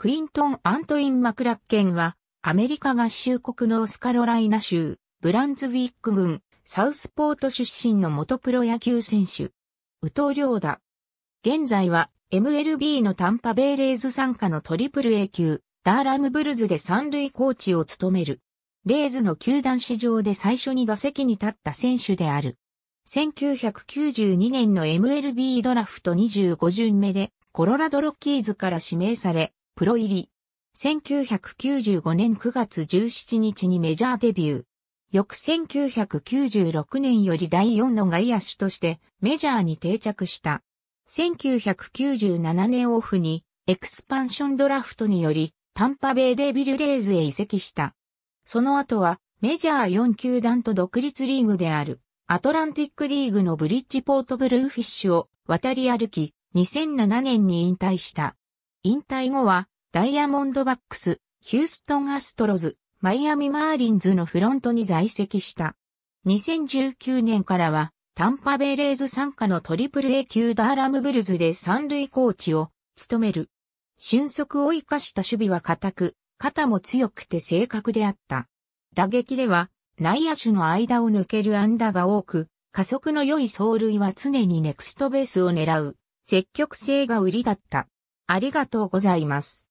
クリントン・アントイン・マクラッケンは、アメリカ合衆国のオスカロライナ州、ブランズウィック郡、サウスポート出身の元プロ野球選手。宇藤良だ。現在は、MLB のタンパベイレーズ参加のトリプル A 級、ダーラムブルズで三塁コーチを務める。レーズの球団史上で最初に打席に立った選手である。1992年の MLB ドラフト25巡目で、コロラドロッキーズから指名され、プロ入り。1995年9月17日にメジャーデビュー。翌1996年より第4の外野手としてメジャーに定着した。1997年オフにエクスパンションドラフトによりタンパベイデビルレーズへ移籍した。その後はメジャー4球団と独立リーグであるアトランティックリーグのブリッジポートブルーフィッシュを渡り歩き2007年に引退した。引退後は、ダイヤモンドバックス、ヒューストンアストロズ、マイアミマーリンズのフロントに在籍した。2019年からは、タンパベイレーズ参加のトリプル A 級ダーラムブルズで三塁コーチを務める。俊足を生かした守備は固く、肩も強くて正確であった。打撃では、内野手の間を抜ける安打が多く、加速の良い走塁は常にネクストベースを狙う、積極性が売りだった。ありがとうございます。